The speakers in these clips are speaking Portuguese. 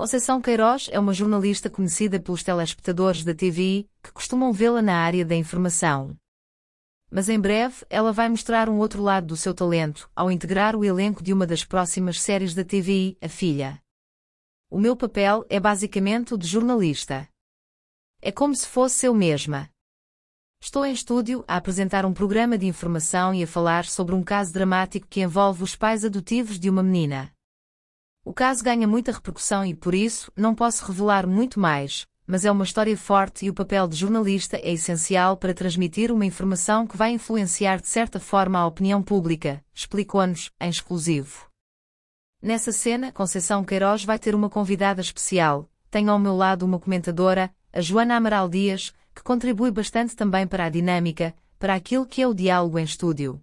Conceição Queiroz é uma jornalista conhecida pelos telespectadores da TV, que costumam vê-la na área da informação. Mas em breve ela vai mostrar um outro lado do seu talento ao integrar o elenco de uma das próximas séries da TV, A Filha. O meu papel é basicamente o de jornalista. É como se fosse eu mesma. Estou em estúdio a apresentar um programa de informação e a falar sobre um caso dramático que envolve os pais adotivos de uma menina. O caso ganha muita repercussão e, por isso, não posso revelar muito mais, mas é uma história forte e o papel de jornalista é essencial para transmitir uma informação que vai influenciar de certa forma a opinião pública, explicou-nos, em exclusivo. Nessa cena, Conceição Queiroz vai ter uma convidada especial. Tenho ao meu lado uma comentadora, a Joana Amaral Dias, que contribui bastante também para a dinâmica, para aquilo que é o diálogo em estúdio.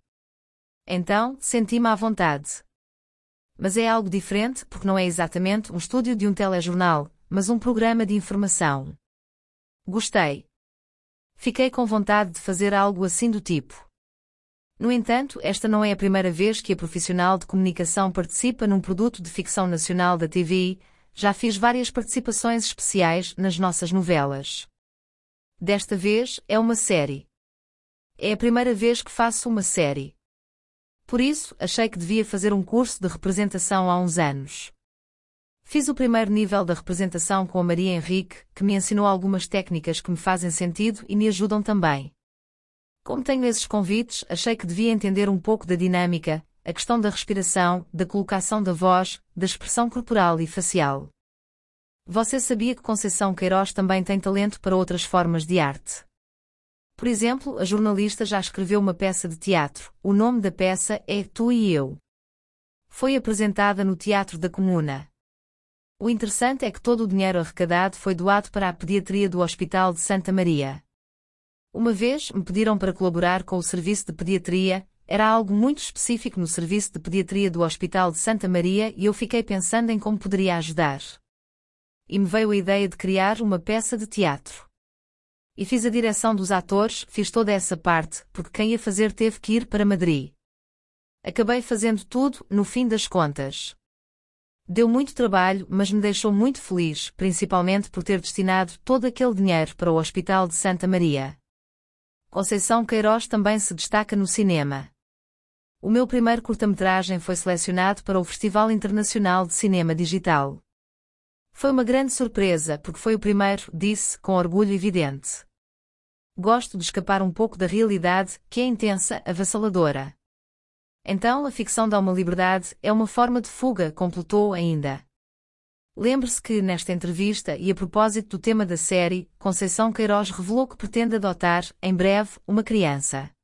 Então, senti-me à vontade. Mas é algo diferente porque não é exatamente um estúdio de um telejornal, mas um programa de informação. Gostei. Fiquei com vontade de fazer algo assim do tipo. No entanto, esta não é a primeira vez que a profissional de comunicação participa num produto de ficção nacional da TV, já fiz várias participações especiais nas nossas novelas. Desta vez é uma série. É a primeira vez que faço uma série. Por isso, achei que devia fazer um curso de representação há uns anos. Fiz o primeiro nível da representação com a Maria Henrique, que me ensinou algumas técnicas que me fazem sentido e me ajudam também. Como tenho esses convites, achei que devia entender um pouco da dinâmica, a questão da respiração, da colocação da voz, da expressão corporal e facial. Você sabia que Conceição Queiroz também tem talento para outras formas de arte? Por exemplo, a jornalista já escreveu uma peça de teatro. O nome da peça é Tu e Eu. Foi apresentada no Teatro da Comuna. O interessante é que todo o dinheiro arrecadado foi doado para a pediatria do Hospital de Santa Maria. Uma vez me pediram para colaborar com o serviço de pediatria, era algo muito específico no serviço de pediatria do Hospital de Santa Maria e eu fiquei pensando em como poderia ajudar. E me veio a ideia de criar uma peça de teatro. E fiz a direção dos atores, fiz toda essa parte, porque quem ia fazer teve que ir para Madrid. Acabei fazendo tudo, no fim das contas. Deu muito trabalho, mas me deixou muito feliz, principalmente por ter destinado todo aquele dinheiro para o Hospital de Santa Maria. Conceição Queiroz também se destaca no cinema. O meu primeiro curta-metragem foi selecionado para o Festival Internacional de Cinema Digital. Foi uma grande surpresa porque foi o primeiro, disse, com orgulho evidente. Gosto de escapar um pouco da realidade, que é intensa, avassaladora. Então a ficção dá uma liberdade, é uma forma de fuga, completou ainda. Lembre-se que, nesta entrevista e a propósito do tema da série, Conceição Queiroz revelou que pretende adotar, em breve, uma criança.